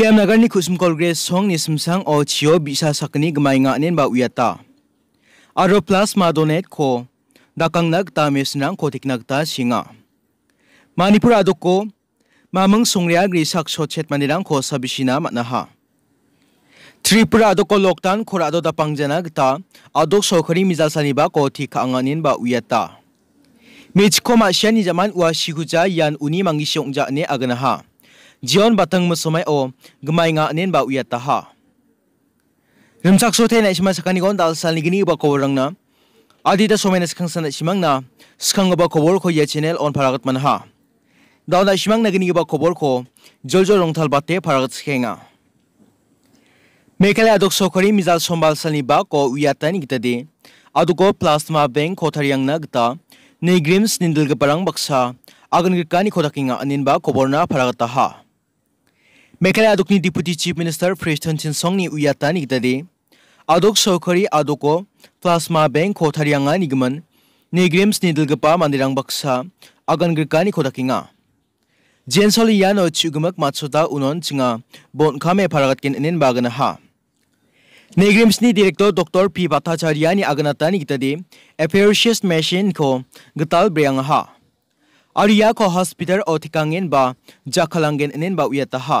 BM Nagarni Kusum Congress song ni sumsang o chio bisa sakni gmai nganin ba uyata. Aro plasma donet ko dakang nag ta mesnang ko tiknag ta singa. Manipur adok ko mamang songria gri sak sochet manirang ko sabishina matnaha. Tripura adok ko loktan korado dapang jana gta adok sokari mizasani ba ko tika anganin ba uyata. Michko ma shani jaman wa shikuja yan uni mangi shongja ne aganaha. जीवन बतंग समय ओ गमाइंगा अनेन बा उया ता हा रिमसाक सोथे ने सिमा सकानि गोन दाल सालि गनि बा खबर रंगना आदि ता समय ने सखंग सने सिमंग ना सखंग बा खबर खो ये चैनल ऑन फरागत मन हा दाउना सिमंग नगिनि बा खबर खो जोल जोल रंगथाल बाते फरागत सखेंगा मेकेले आदक सखरि मिजाल सम्बाल सालि बा को उया ता नि गितदि प्लास्मा बैंक खथरियांग नगता नेग्रिम्स निंदल गपरंग बक्सा आगन गिकानि खोदाकिंगा अनिनबा खबरना फरागता हा मेघालय आदक डिपुटी चीफ मिनिस्टार प्रेस्टन चिनसंनि उयातानि निगदे आदक सौखरी आदको प्लास्मा बैंक खथारियांगा निगमन निग्रीम्स निदलगपा मानिरां बक्सा आगानग्रिकानि खदाकिङा जेनसोल यानो चुगमक मात्सोदा उनन चिङा बोनखामे फारागतकिन इन बागन हा नेग्रिम्सनि डिरेक्टर डॉक्टर पी भट्टाचार्यानि आगनातानि गितादि एफेरशियस को गताल ब्रेयाङा हा को हॉस्पिटल ओथिकांगेन बा जाखलांगेन इन बा उयाता हा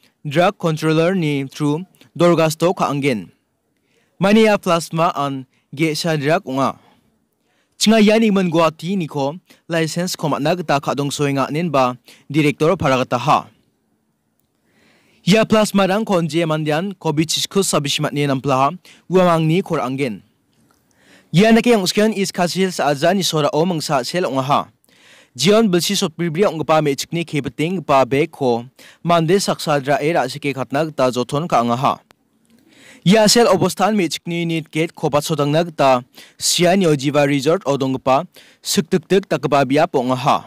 drug controller ni through dorgasto kha angin. Mania plasma an ge sha drug unga. Chinga yani man guati ni ko license ko matna ta kha dong soinga nin ba director paragata ha. Ya plasma rang kon je mandian ko bichishku sabishmat ni nampla uamang ni kor angin. Ya nak yang uskan is kasil sa azani sora o mangsa sel ha. Jion bilsi so pribri मेचिकनी pa me chikni ke beting pa be ko mande saksadra era sike khatnak ta jothon ka अवस्थान मेचिकनी NEET gate खोपा सोदंग नगता सियान योजीवा रिजॉर्ट ओदोंगपा सुक्तुक्तुक तकबा बिया पोंगहा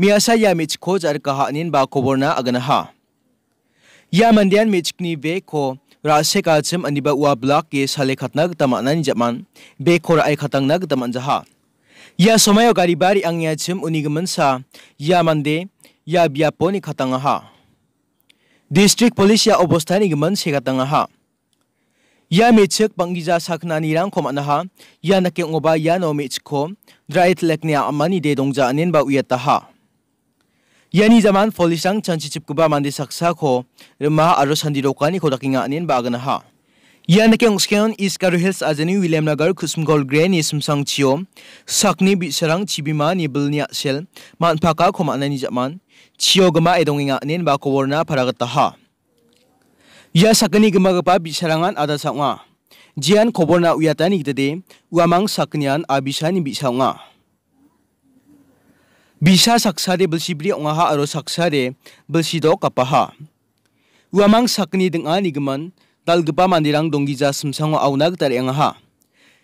मियासा या मिच खो जार कहा अनिन बा कोबोरना अगनहा या मंदियान में चिकनी बे खो रासे काचम अनिबा उआ ब्लॉक के साले खतनग तमानन जमान बे खोर आइ खतंग नग तमन जहा या समय गारीबारी आंग आम उन्नीगमन सा या मंदे या ब्यापो निखतंगा डिस्ट्रिक्ट पुलिस या अवस्था निगमन से खतंगा या मिचक पंगीजा साखना निरंग खोमना या नके ओबा या नो मिचको ड्राइट लेकने अमानी दे दोंगजा अनिन बाउयता यानी जमान फोलिसंग चंचिचिपकुबा मंदे सक्सा खो रुमा अरो संदिरोकानी खोदकिंगा अनेन बागना हा Yana kyang ngskyan is karu hills ajani William Nagar gol Gray ni sang chio sakni bi sarang ma ni bilnya sel man phaka na ni jaman chio gama edonginga nen ba koworna paragata ha Ya sakni gama gapa bi sarangan ada sanga jian koborna uyatani gitade uamang saknian abisani bi sanga Bisa saksare bilsibri ongaha aro saksare bilsido kapaha uamang sakni denga ni Tal dalgipa mandirang donggija simsango auna gitar engaha.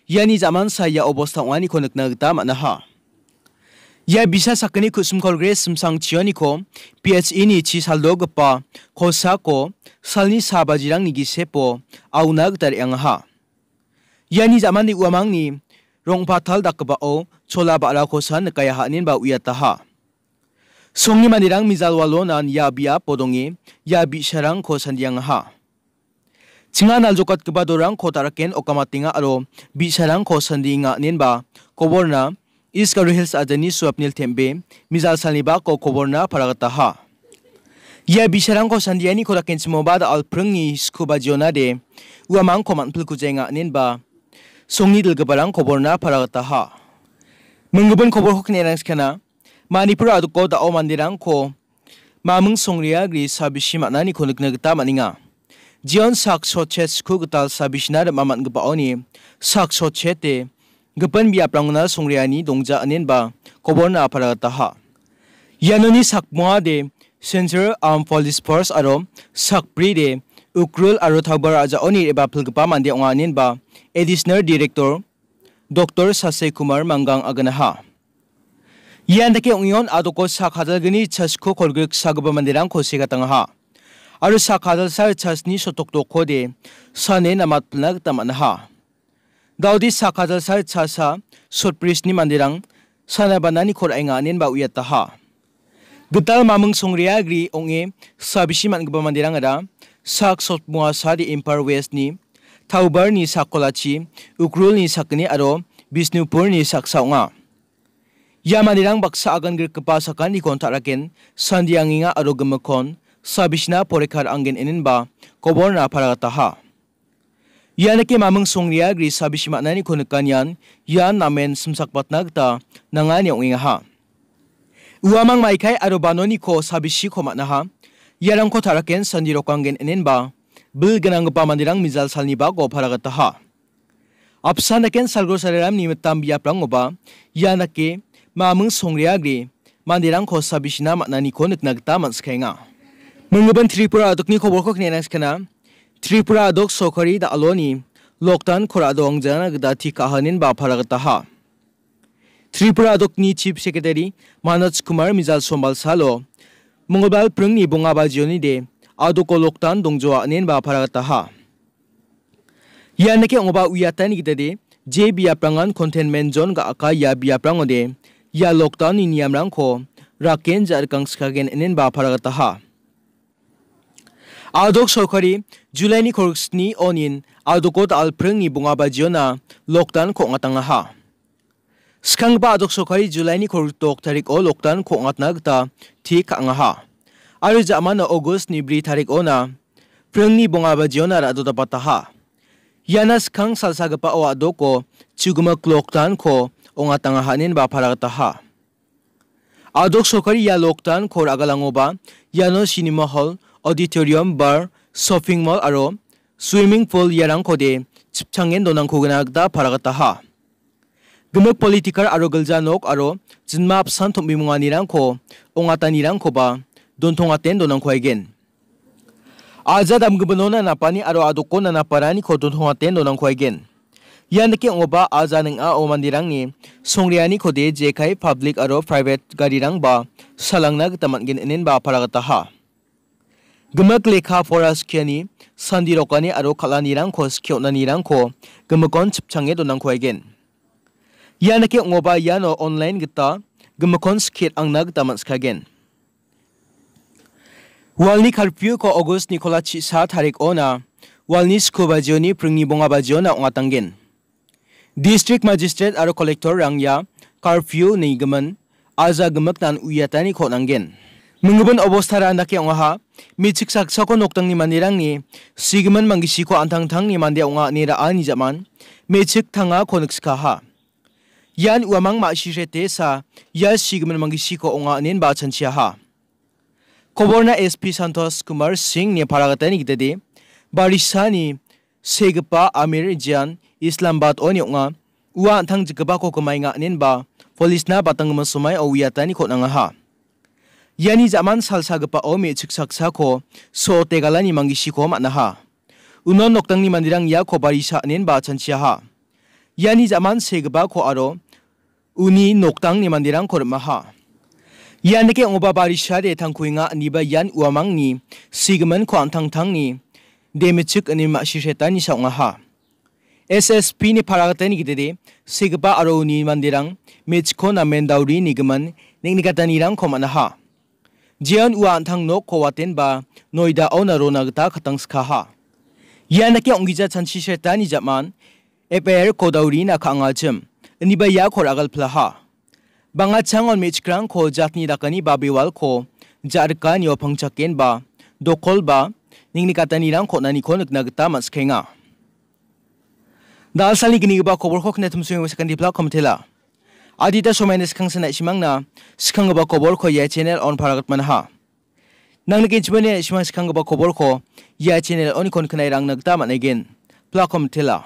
Yani zaman saya obosta wani konekna gita manaha. Ya bisa sakni kusum kolgre simsang chioni ko PHE ni chi saldo gpa kosa ko salni sabajirang ni sepo auna gitar engaha. Yani zaman di uamang ni rong patal dakba o chola bala kosa nikaya hanin ba ha. Songni mandirang mizalwalonan ya biya podongi ya bisharang ko ha. Singa jokat kebadoran ko tarakin o kamatinga aro bisarang ko sandi inga ninba koborna iska ruhils ajani suapnil tembe mizal saniba ko koborna paragata ha. Ia bisarang ko ani ko takin simobada al prengi skuba de uamang ko manpil kujenga ninba songi dil kebarang koborna paragata ha. Menggeben kobor hoknerang skana manipur aduko da o mandirang ko mamung songria gri sabishima nani ko nukna maninga. jian sak so che sku gu tal sa bis na ma man gu ba oni sak so che te gu pen bi ap lang na song ri ani dong ja anen ba ko bon na phara ta ha yanani sak ma de center arm for this force aro sak pri de ukrul aro thabar aja oni re ba phul gu pa man de ong anen ba additional director dr sase kumar mangang agana ha yan de ke ong yon adoko sak hadal gani chasku kholgik sagba mandirang khosi ga tang ha aru sakadal sar chasni sotok dokho de sane namat plak ha. daudi sakadal sar pris ni mandirang sana banani khor ainga nen ba uyata ha Getal mamung songria gri onge sabisi man gba mandirang ada sak sot mua sari impar west ni taubar ni sakolachi ukrul ni sakni aro bisnupur ni saksaunga Ya mandirang baksa agan gir kepasakan di kontak raken inga aro gemekon sabishna porikar angin inin ba kobor na paragataha. Yan ke mamang songriya gri sabishma na ni kunukanyan yan namen sumsakbatna gta nangan yung ingaha. Uamang maikay arubano ni ko sabishi komatnaha yarang ko taraken sandirokangin inin ba bil ganang pamandirang mizal salni ba go paragataha. Apsa naken salgor sariram nimittam biyaprang oba yan ke mamang songriya gri mandirang ko sabishna matnani ko niknagta manskhenga. मंगबन त्रिपुरा अदुकनि खबरखौ खिनायनांसिखोना त्रिपुरा अदक सौखरी दलोनी आलोनि खोरा खरादो अंजाना गदा थि काहानिन त्रिपुरा अदक चीफ सेक्रेटरी मानस कुमार मिजाल सोमाल सालो मंगलबार प्रोंनि बंगाबाजियोनि दे अदको लकदान दंजोआ अनिन बाफारागता हा यानके अंगबा उयातानि गिदादे जे बियाप्रांगान कंटेनमेंट जोन गा या बियाप्रांगोदे नियम रंग नियमरांखौ राकेन जारकांसखागेन अनिन बाफारागता हा Aldok sokari Julani korksni onin aldokot alprengni bungaba jiona lokdan ko ngatanga ha. Skangba adok sokari Julani korktok tarik o lokdan ko ngatna gta tik anga ha. Aru jamana August ni bri tarik ona prengni bungaba jiona radota pataha. Yana skang salsagapa o adoko chugma klokdan ko ongatanga hanin ba Adok sokari ya lokdan yano cinema auditorium bar shopping mall aro swimming pool yarang kode chipchangen donang gnak da paragata ha gumuk politiker aro guljanok aro jinma apsan thombi munganirangko ongatanirangko ba donang donangko aigen Azad amgbenona napani aro adokona naparani ko dontongaten donangko aigen Yandaki ngoba aja neng a omandirangni songriani kode jekai public aro private gadirang ba salangna gitamatgen enen ba paragata ha gemak lekha foras kiani sandi rokani aro khala ni rang kho skyo na ni rang kho gemakon chip change do nang kho again yana ke ngoba yano online gita gemakon skit ang nag tamans kha again walni kharpyu ko august nikola chi sa tarik ona walni skoba joni prungni bonga ba jona ong district magistrate aro collector rangya kharpyu ni gemen aza gemak nan uyatani kho Mengubun obostara anda ke ongaha, mitik sak sako noktang ni mandirang ni, sigman manggisiko antang tang ni mandia onga nira al ni zaman, mitik tanga konik skaha. Yan uamang ma shirete sa, ya sigman manggisiko onga nin bachan siaha. Koborna SP Santos Kumar Singh ni paragatan barisa barisani segepa Amir Jian Islamabad oni onga, ua antang koko mai kemainga nin ba, polisna batang masumai ni kot nangaha. Yani zaman salsa gepa ome ciksak sako so tegalani manggisiko maknaha. Unon noktang ni mandirang ya ko barisa nen ba chansiaha. Yani zaman segeba ko aro uni noktang ni mandirang ko maha. Yani ke bari barisa de tangkuinga niba yan uamang ni sigman ko antang tang ni demecik ani maksiseta ni saungaha. SSP ni paragata ni gidede segeba aro uni mandirang mechko na mendauri nigaman nengnikata nirang ko manaha. jian uan thang no khowaten ba noida ona rona gata k a t a n g s k a ha yana ke ongija chanchi shetani jaman eper kodauri na khanga l chim niba ya khor agal p l a ha banga changon mech krang kho jatni dakani babewal kho jarka n i o p a n g c h a k k e n ba dokol ba ningni katani rang kho nani k o nakna gata mas k e n g a dal sali gni i ba khobor khok ne t u m suwe sekandi p l a k komthela adita somai skang sana simang na skang ba kobol ko ya channel on paragat man ha nang nage jibane simang skang ba kobol ko ya channel on kon khnai rang nagta man again platform tela